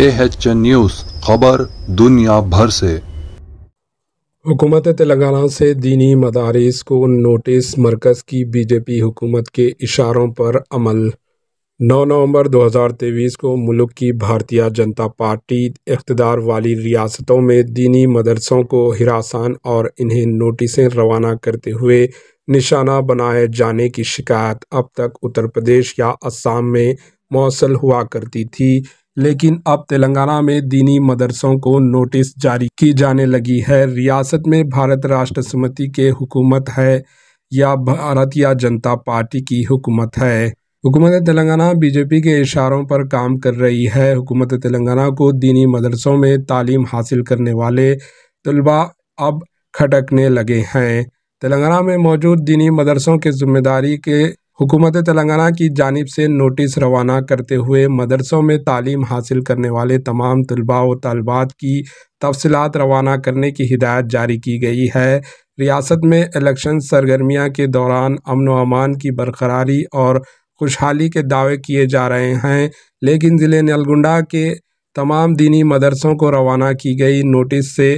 ए news खबर दुनिया भर से हुकूमत तेलंगाना से दीनी मदारस को नोटिस मरकज़ की बीजेपी हुकूमत के इशारों पर अमल 9 नवंबर 2023 को मुल्क की भारतीय जनता पार्टी इकतदार वाली रियासतों में दीनी मदरसों को हिरासान और इन्हें नोटिसें रवाना करते हुए निशाना बनाए जाने की शिकायत अब तक उत्तर प्रदेश या असम में मौसल हुआ करती थी लेकिन अब तेलंगाना में दीनी मदरसों को नोटिस जारी की जाने लगी है रियासत में भारत राष्ट्र समिति के हुकूमत है या या जनता पार्टी की हुकूमत है हुकूमत तेलंगाना बीजेपी के इशारों पर काम कर रही है हुकूमत तेलंगाना को दीनी मदरसों में तालीम हासिल करने वाले तलबा अब खटकने लगे हैं तेलंगाना में मौजूद दीनी मदरसों के जिम्मेदारी के हुकूमत तेलंगाना की जानब से नोटिस रवाना करते हुए मदरसों में तालीम हासिल करने वाले तमाम तलबा व तलबात की तफसलत रवाना करने की हिदायत जारी की गई है रियासत में इलेक्शन सरगर्मियाँ के दौरान अमन व अमान की बरकरारी और खुशहाली के दावे किए जा रहे हैं लेकिन ज़िले नलगुंडा के तमाम दीनी मदरसों को रवाना की गई नोटिस से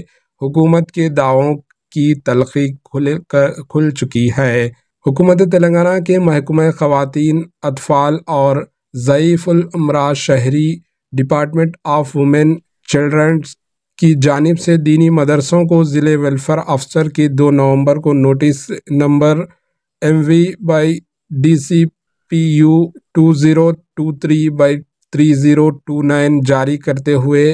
हुकूमत के दावों की तलखी खुल कर, खुल चुकी है हुकूमत तेलंगाना के महकमे ख़वान अतफ़ाल और ज़यीफ़ुलमरा शहरी डिपार्टमेंट ऑफ वुमेन चिल्ड्रंस की जानब से दीनी मदरसों को ज़िले वेलफेयर अफसर की दो नवंबर को notice number M V by D C P U two zero two three by three zero two nine जारी करते हुए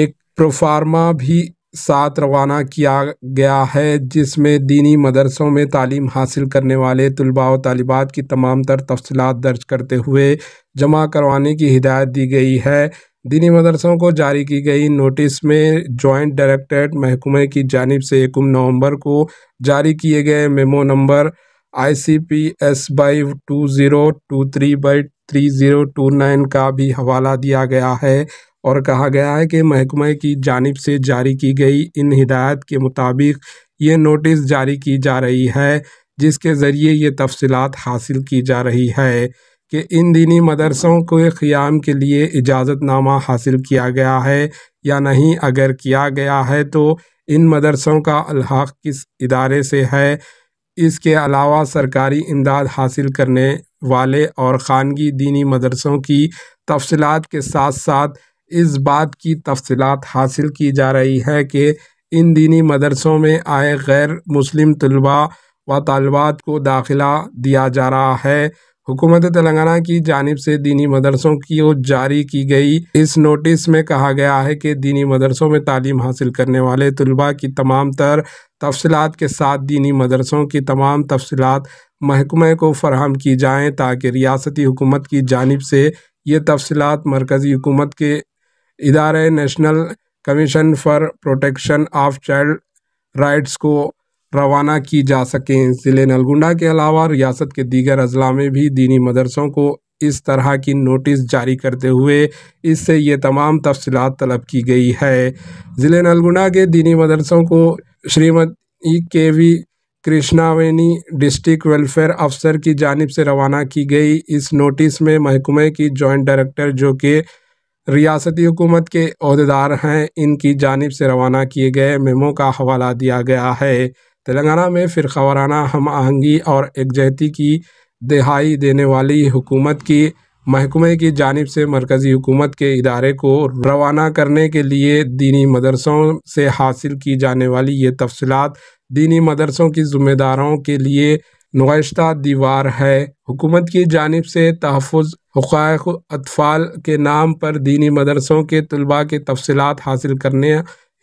एक प्रोफार्मा भी साथ रवाना किया गया है जिसमें दीनी मदरसों में तालीम हासिल करने वाले तलबा व तालिबात की तमाम तर तफसलत दर्ज करते हुए जमा करवाने की हिदायत दी गई है दीनी मदरसों को जारी की गई नोटिस में जॉइंट डायरेक्टरेट महकमे की जानब से एकम नवंबर को जारी किए गए memo number I C P S by two zero two three by three zero two nine का भी हवाला दिया गया है और कहा गया है कि महकमे की जानब से जारी की गई इन हिदायत के मुताबिक ये नोटिस जारी की जा रही है जिसके ज़रिए ये तफसलत हासिल की जा रही है कि इन दीनी मदरसों के क़्याम के लिए इजाज़तनामा हासिल किया गया है या नहीं अगर किया गया है तो इन मदरसों का अलहाक किस इदारे से है इसके अलावा सरकारी इमदाद हासिल करने वाले और ख़ानगी दीनी मदरसों की तफसलत के साथ साथ इस बात की तफसलत हासिल की जा रही है कि इन दीनी मदरसों में आए गैर मुस्लिम तलबा व तलबात को दाखिला दिया जा रहा है हुकूमत तेलंगाना की जानब से दीनी मदरसों की ओर जारी की गई इस नोटिस में कहा गया है कि दीनी मदरसों में तालीम हासिल करने वाले तलबा की तमाम तर तफसलत के साथ दीनी मदरसों की तमाम तफसलत महकमे को फराहम की जाएँ ताकि रियासती हुकूमत की जानब से ये तफसलत मरकज़ी हुकूमत के इदारे National Commission for Protection of Child Rights को रवाना की जा सकें ज़िले नलगुंडा के अलावा रियासत के दीगर अजला में भी दीनी मदरसों को इस तरह की नोटिस जारी करते हुए इससे ये तमाम तफसलत तलब की गई है ज़िले नलगुंडा के दीनी मदरसों को श्रीमती के वी कृष्णावेनी डिस्ट्रिक्ट वेलफेयर अफसर की जानब से रवाना की गई इस नोटिस में महकमे की जॉइंट डायरेक्टर जो कि रियासती हुकूमत के अहदेदार हैं इनकी जानब से रवाना किए गए मेमो का हवाला दिया गया है तेलंगाना में फ़िरखवाराना हम आहंगी और एकजहती की दहाई देने वाली हुकूमत की महकमे की जानब से मरकज़ी हुकूमत के इदारे को रवाना करने के लिए दीनी मदरसों से हासिल की जाने वाली ये तफसलत दीनी मदरसों की ज़िम्मेदारों के लिए नुश्ता दीवार है हुकूमत की जानब से तहफ़ हक़ अतफ़ाल के नाम पर दीनी मदरसों के तलबा के तफसलत हासिल करने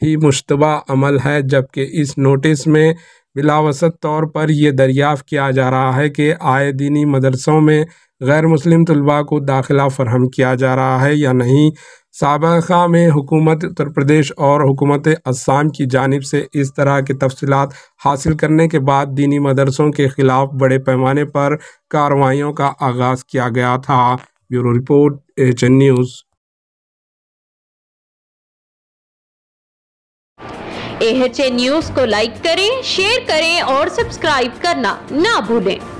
ही मुशतबा अमल है जबकि इस नोटिस में बिलावसत तौर पर यह दरियाफ़ किया जा रहा है कि आए दीनी मदरसों में गैर मुस्लिम तलबा को दाखिला फरहम किया जा रहा है या नहीं सबका में हुकूमत उत्तर प्रदेश और हुकूमत असम की जानब से इस तरह की तफसी हासिल करने के बाद दीनी मदरसों के ख़िलाफ़ बड़े पैमाने पर कार्रवाइयों का आगाज़ किया गया था bureau report H N news H news को लाइक करें शेयर करें और सब्सक्राइब करना ना भूलें